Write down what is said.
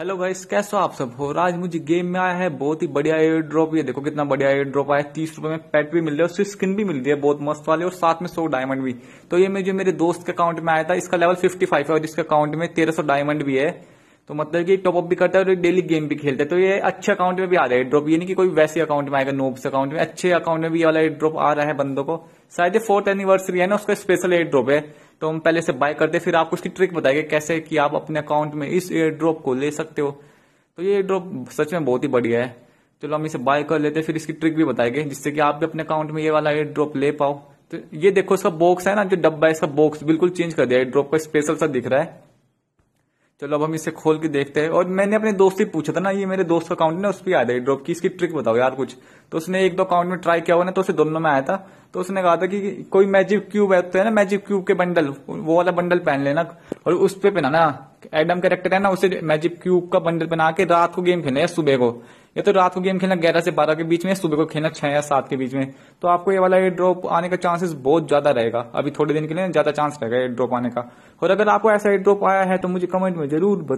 hello भाई कैसे हो आप सब हो आज मुझे गेम में आया है बहुत ही बढ़िया एयर ड्रॉप ये देखो कितना बढ़िया एयर ड्रॉप आया तीस रुपए में पेट भी मिल रहा है उससे स्किन भी मिल रही है बहुत मस्त वाली और साथ में सौ डायमंड भी तो ये जो मेरे दोस्त के अकाउंट में आया था इसका लेवल फिफ्टी फाइव है और इसके अकाउंट में तेरह सौ डायमंड भी है तो मतलब कि टॉपअप भी करता है और डेली गेम भी खेलता है तो ये अच्छे अकाउंट में भी आ रहा है ड्रॉप ये नहीं कि कोई वैसे अकाउंट में आएगा नोब्स अकाउंट में अच्छे अकाउंट में भी वाला एयर ड्रॉप आ रहा है बंदों को शायद ये फोर्थ एनिवर्सरी है ना उसका स्पेशल एयर ड्रॉप है तो हम पहले से बाय करते फिर आपको उसकी ट्रिक बताएंगे कैसे कि आप अपने अकाउंट में इस एयर ड्रॉप को ले सकते हो तो ये एयर ड्रॉप सच में बहुत ही बढ़िया है चलो हम इसे बाय कर लेते फिर इसकी ट्रिक भी बताएंगे जिससे कि आप भी अपने अकाउंट में ये वाला एयर ड्रॉप ले पाओ तो ये देखो इसका बॉक्स है ना जो डब्बा है इसका बॉक्स बिल्कुल चेंज कर दिया एयर ड्रॉप का स्पेशल सा दिख रहा है चलो अब हम इसे खोल के देखते हैं और मैंने अपने दोस्त से पूछा था ना ये मेरे दोस्त का अकाउंट ना उस पर आया था ड्रॉप की इसकी ट्रिक बताओ यार कुछ तो उसने एक दो अकाउंट में ट्राई किया हुआ ना तो उसे दोनों में आया था तो उसने कहा था कि कोई मैजिक क्यूब है तो है ना मैजिक क्यूब के बंडल वो वाला बंडल पहन लेना और उस पर पहनाना एडम कैरेक्टर है ना उसे मैजिक क्यूब का बंडल पहना के रात को गेम खेलना या सुबह को या तो रात को गेम खेलना ग्यारह से बारह के बीच में सुबह को खेलना छह या सात के बीच में तो आपको ये वाला एयर ड्रॉप आने का चांसेस बहुत ज्यादा रहेगा अभी थोड़े दिन के लिए ज्यादा चांस रहेगा एयर ड्रॉप आने का और अगर आपको ऐसा एयर ड्रॉप आया है तो मुझे कमेंट में जरूर बता